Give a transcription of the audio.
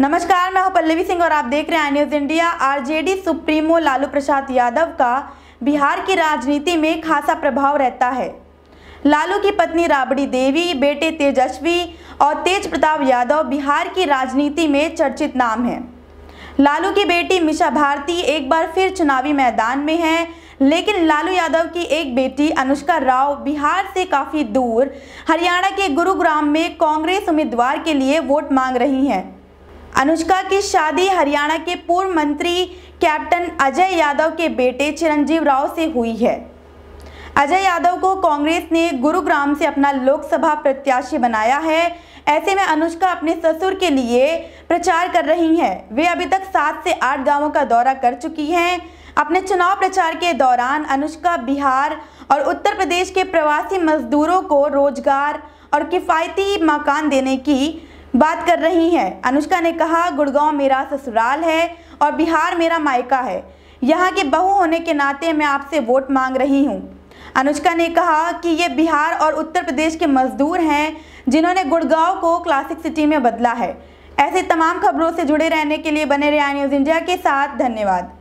नमस्कार मैं हूं पल्लवी सिंह और आप देख रहे हैं news India RJD supremo Lalu Prasad Yadav का बिहार की राजनीति में खासा प्रभाव रहता है लालू की पत्नी राबड़ी देवी बेटे तेजस्वी और तेज प्रताप यादव बिहार की राजनीति में चर्चित नाम हैं लालू की बेटी मिशा भारती एक बार फिर चुनावी मैदान में है लेकिन लालू यादव की एक बेटी अनुष्का राव बिहार से काफ़ी दूर हरियाणा के गुरुग्राम में कांग्रेस उम्मीदवार के लिए वोट मांग रही हैं अनुष्का की शादी हरियाणा के पूर्व मंत्री कैप्टन अजय यादव के बेटे चिरंजीव राव से हुई है अजय यादव को कांग्रेस ने गुरुग्राम से अपना लोकसभा प्रत्याशी बनाया है ऐसे में अनुष्का अपने ससुर के लिए प्रचार कर रही हैं वे अभी तक सात से आठ गांवों का दौरा कर चुकी हैं अपने चुनाव प्रचार के दौरान अनुष्का बिहार और उत्तर प्रदेश के प्रवासी मजदूरों को रोजगार और किफ़ायती मकान देने की बात कर रही हैं अनुष्का ने कहा गुड़गांव मेरा ससुराल है और बिहार मेरा मायका है यहाँ की बहू होने के नाते मैं आपसे वोट मांग रही हूँ अनुष्का ने कहा कि ये बिहार और उत्तर प्रदेश के मजदूर हैं जिन्होंने गुड़गांव को क्लासिक सिटी में बदला है ऐसे तमाम खबरों से जुड़े रहने के लिए बने रहे न्यूज़ इंडिया के साथ धन्यवाद